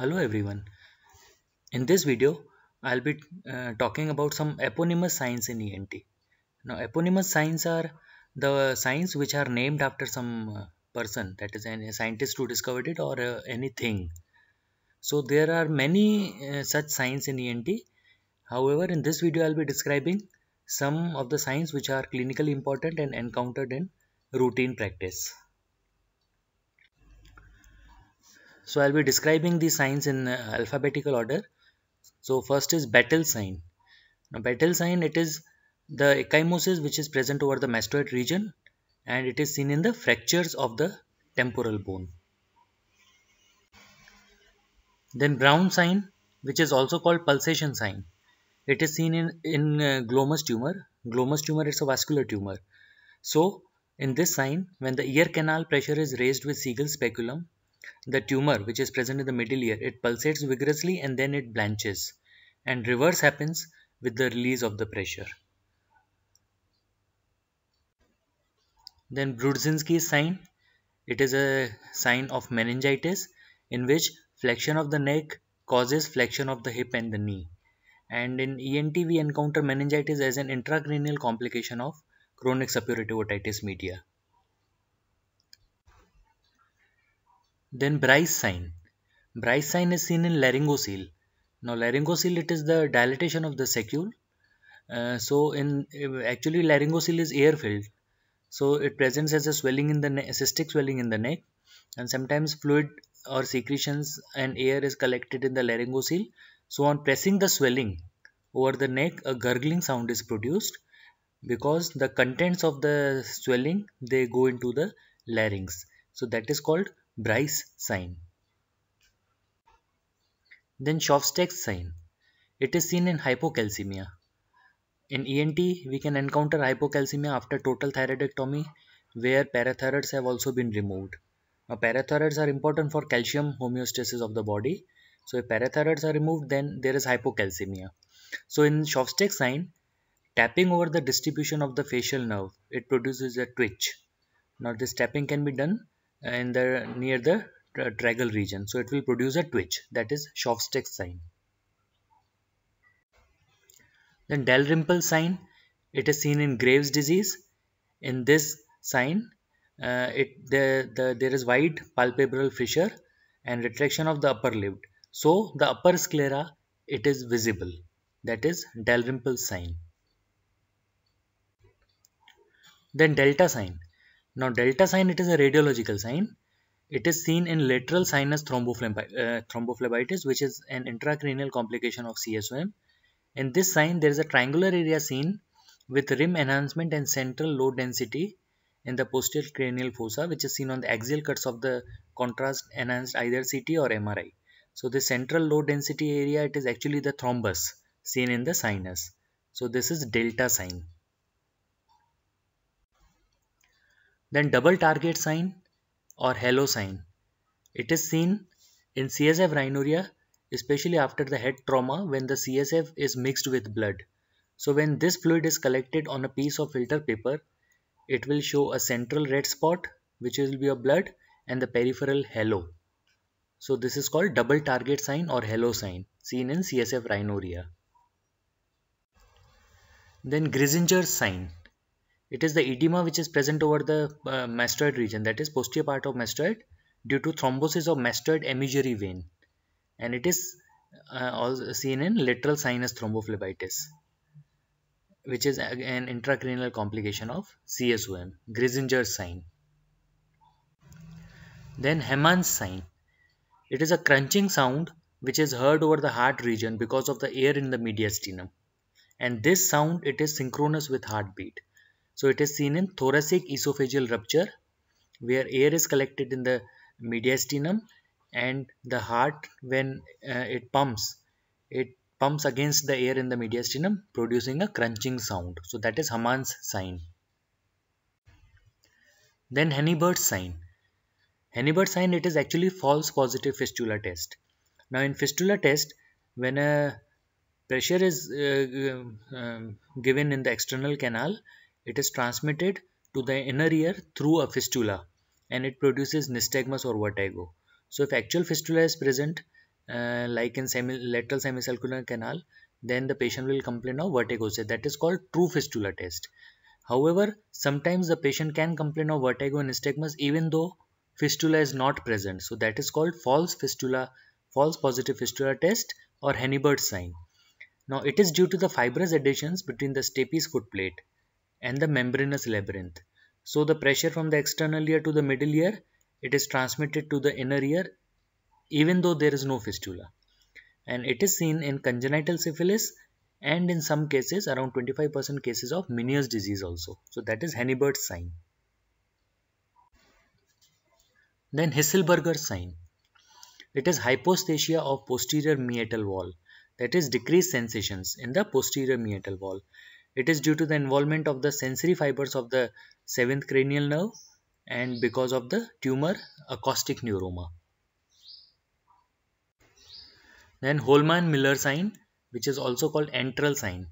hello everyone in this video i'll be uh, talking about some eponymous signs in ent now eponymous signs are the signs which are named after some uh, person that is a scientist who discovered it or uh, anything so there are many uh, such signs in ent however in this video i'll be describing some of the signs which are clinically important and encountered in routine practice So I'll be describing the signs in uh, alphabetical order. So first is battle sign. Now battle sign it is the ecchymosis which is present over the mastoid region and it is seen in the fractures of the temporal bone. Then brown sign which is also called pulsation sign. It is seen in, in uh, glomus tumor. Glomus tumor is a vascular tumor. So in this sign when the ear canal pressure is raised with Siegel speculum the tumor, which is present in the middle ear, it pulsates vigorously and then it blanches. And reverse happens with the release of the pressure. Then Brudzinski's sign, it is a sign of meningitis in which flexion of the neck causes flexion of the hip and the knee. And in ENT, we encounter meningitis as an intracranial complication of chronic suppurative otitis media. Then Bryce Bryce sign is seen in laryngocele. Now laryngocele it is the dilatation of the secule. Uh, so in actually laryngocele is air filled. So it presents as a swelling in the cystic swelling in the neck and sometimes fluid or secretions and air is collected in the laryngocele. So on pressing the swelling over the neck a gurgling sound is produced because the contents of the swelling they go into the larynx. So that is called Bryce sign. Then Shovstak's sign. It is seen in hypocalcemia. In ENT, we can encounter hypocalcemia after total thyroidectomy where parathyroids have also been removed. Now, parathyroids are important for calcium homeostasis of the body. So, if parathyroids are removed, then there is hypocalcemia. So, in Shovstak's sign, tapping over the distribution of the facial nerve, it produces a twitch. Now, this tapping can be done and the, near the tragal region. So it will produce a twitch that is Shofstek sign. Then Dalrymple sign, it is seen in Graves disease. In this sign, uh, it the, the, there is wide palpebral fissure and retraction of the upper lip. So the upper sclera, it is visible. That is Dalrymple sign. Then delta sign. Now delta sign, it is a radiological sign. It is seen in lateral sinus uh, thrombophlebitis, which is an intracranial complication of CSOM. In this sign, there is a triangular area seen with rim enhancement and central low density in the posterior cranial fossa, which is seen on the axial cuts of the contrast enhanced either CT or MRI. So the central low density area, it is actually the thrombus seen in the sinus. So this is delta sign. then double target sign or halo sign. It is seen in CSF rhinorrhea especially after the head trauma when the CSF is mixed with blood. So when this fluid is collected on a piece of filter paper, it will show a central red spot which will be a blood and the peripheral halo. So this is called double target sign or halo sign seen in CSF rhinorrhea. Then Grisinger sign. It is the edema which is present over the uh, mastoid region that is posterior part of mastoid due to thrombosis of mastoid emissary vein and it is uh, also seen in lateral sinus thrombophlebitis which is uh, an intracranial complication of CSOM, Grisinger's sign. Then Hemans sign. It is a crunching sound which is heard over the heart region because of the air in the mediastinum. And this sound it is synchronous with heartbeat. So it is seen in thoracic esophageal rupture where air is collected in the mediastinum and the heart when uh, it pumps it pumps against the air in the mediastinum producing a crunching sound. So that is Haman's sign. Then Hennibird's sign. Hennibird's sign it is actually false positive fistula test. Now in fistula test when a pressure is uh, uh um, given in the external canal it is transmitted to the inner ear through a fistula and it produces nystagmus or vertigo. So if actual fistula is present uh, like in semi lateral semicircular canal then the patient will complain of vertigo. So that is called true fistula test. However, sometimes the patient can complain of vertigo and nystagmus even though fistula is not present. So that is called false fistula, false positive fistula test or Hennebert's sign. Now it is due to the fibrous adhesions between the stapes footplate and the membranous labyrinth. So the pressure from the external ear to the middle ear, it is transmitted to the inner ear even though there is no fistula. And it is seen in congenital syphilis and in some cases around 25% cases of Meniere's disease also. So that is Hennebert's sign. Then Hisselberger's sign. It is hypostasia of posterior meatal wall that is decreased sensations in the posterior meatal wall it is due to the involvement of the sensory fibers of the seventh cranial nerve and because of the tumor acoustic neuroma. Then Holman-Miller sign which is also called antral sign.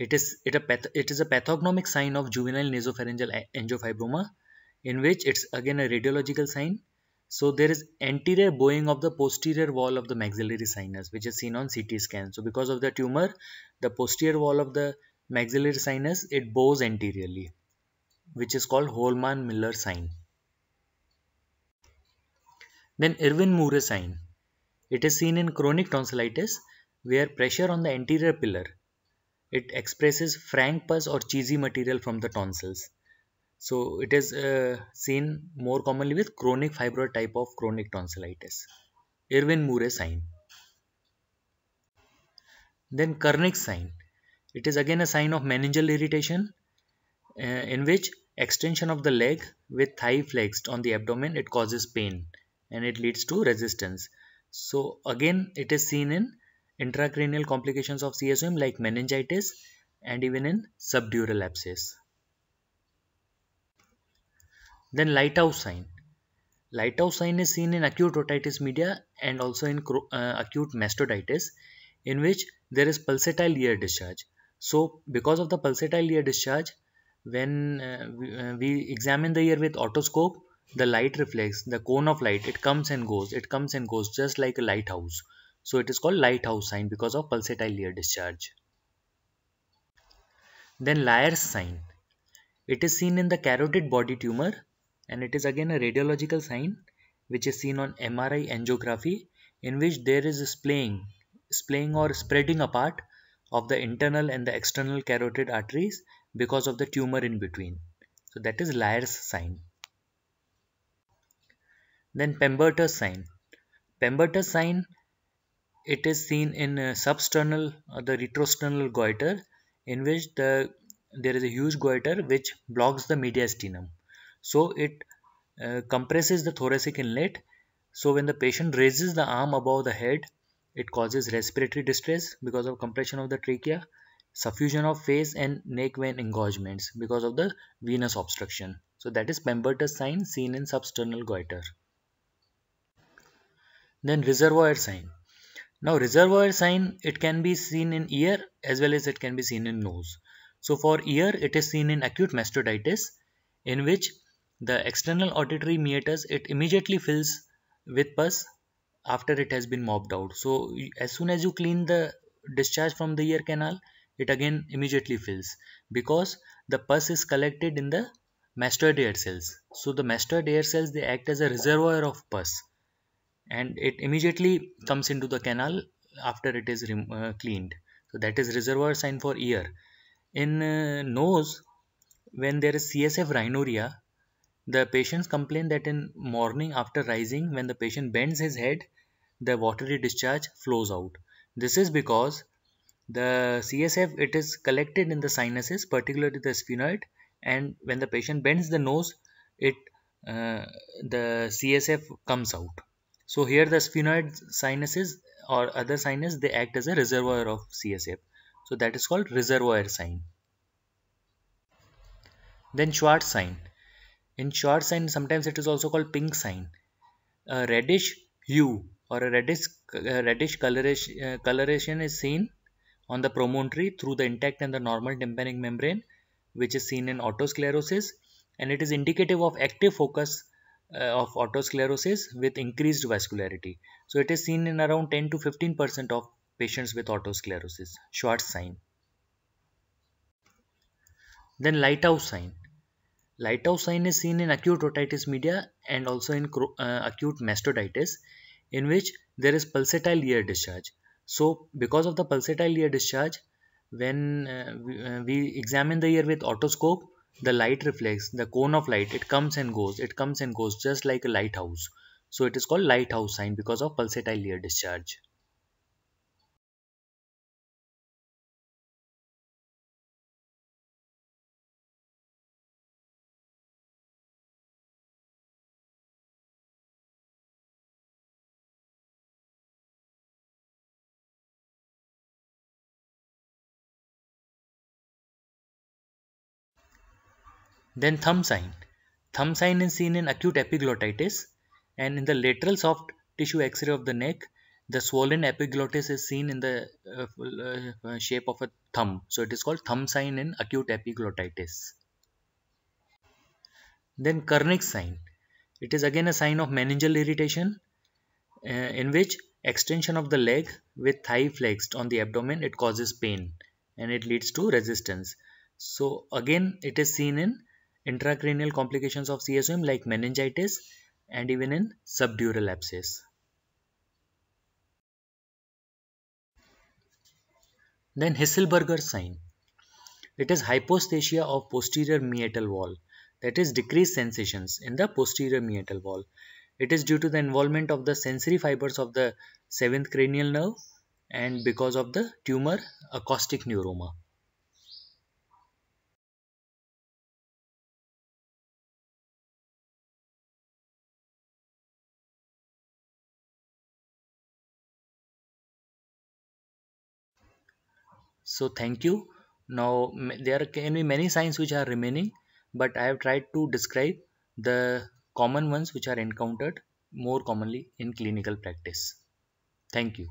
It is, it, a path, it is a pathognomic sign of juvenile nasopharyngeal angiofibroma in which it's again a radiological sign. So there is anterior bowing of the posterior wall of the maxillary sinus which is seen on CT scan. So because of the tumor, the posterior wall of the maxillary sinus it bows anteriorly which is called Holman-Miller sign. Then Irwin-Murray sign. It is seen in chronic tonsillitis where pressure on the anterior pillar it expresses frank pus or cheesy material from the tonsils. So it is uh, seen more commonly with chronic fibroid type of chronic tonsillitis. Irwin-Murray sign. Then Kernick sign it is again a sign of meningeal irritation uh, in which extension of the leg with thigh flexed on the abdomen it causes pain and it leads to resistance. So again it is seen in intracranial complications of CSM like meningitis and even in subdural abscess. Then lighthouse sign. Lighthouse sign is seen in acute otitis media and also in uh, acute mastoiditis in which there is pulsatile ear discharge so because of the pulsatile ear discharge when uh, we, uh, we examine the ear with otoscope the light reflects the cone of light it comes and goes it comes and goes just like a lighthouse so it is called lighthouse sign because of pulsatile ear discharge then Lyer's sign it is seen in the carotid body tumor and it is again a radiological sign which is seen on MRI angiography in which there is splaying splaying or spreading apart of the internal and the external carotid arteries because of the tumor in between. So that is Lyer's sign. Then Pemberter's sign. Pemberter's sign, it is seen in uh, substernal or uh, the retrosternal goiter in which the there is a huge goiter which blocks the mediastinum. So it uh, compresses the thoracic inlet. So when the patient raises the arm above the head, it causes respiratory distress because of compression of the trachea, suffusion of face and neck vein engorgements because of the venous obstruction. So that is Pembertus sign seen in substernal goiter. Then reservoir sign. Now reservoir sign it can be seen in ear as well as it can be seen in nose. So for ear it is seen in acute mastoiditis in which the external auditory meatus it immediately fills with pus after it has been mopped out so as soon as you clean the discharge from the ear canal it again immediately fills because the pus is collected in the mastoid air cells so the mastoid air cells they act as a reservoir of pus and it immediately comes into the canal after it is uh, cleaned so that is reservoir sign for ear in uh, nose when there is csf rhinorrhea the patients complain that in morning after rising, when the patient bends his head, the watery discharge flows out. This is because the CSF it is collected in the sinuses, particularly the sphenoid, and when the patient bends the nose, it uh, the CSF comes out. So here the sphenoid sinuses or other sinus they act as a reservoir of CSF. So that is called reservoir sign. Then Schwartz sign in short sign sometimes it is also called pink sign a reddish hue or a reddish uh, reddish coloration, uh, coloration is seen on the promontory through the intact and the normal tympanic membrane which is seen in autosclerosis and it is indicative of active focus uh, of autosclerosis with increased vascularity so it is seen in around 10 to 15 percent of patients with autosclerosis Schwartz sign then lighthouse sign Lighthouse sign is seen in acute otitis media and also in uh, acute mastoiditis in which there is pulsatile ear discharge. So because of the pulsatile ear discharge, when uh, we, uh, we examine the ear with otoscope, the light reflects, the cone of light, it comes and goes, it comes and goes just like a lighthouse. So it is called lighthouse sign because of pulsatile ear discharge. Then thumb sign. Thumb sign is seen in acute epiglottitis and in the lateral soft tissue x-ray of the neck the swollen epiglottis is seen in the uh, uh, uh, shape of a thumb so it is called thumb sign in acute epiglottitis then Kernig sign it is again a sign of meningeal irritation uh, in which extension of the leg with thigh flexed on the abdomen it causes pain and it leads to resistance so again it is seen in intracranial complications of CSM like meningitis and even in subdural abscess. Then Hisselberger sign. It is hypostasia of posterior meatal wall that is decreased sensations in the posterior meatal wall. It is due to the involvement of the sensory fibers of the 7th cranial nerve and because of the tumor acoustic neuroma. so thank you now there can be many signs which are remaining but i have tried to describe the common ones which are encountered more commonly in clinical practice thank you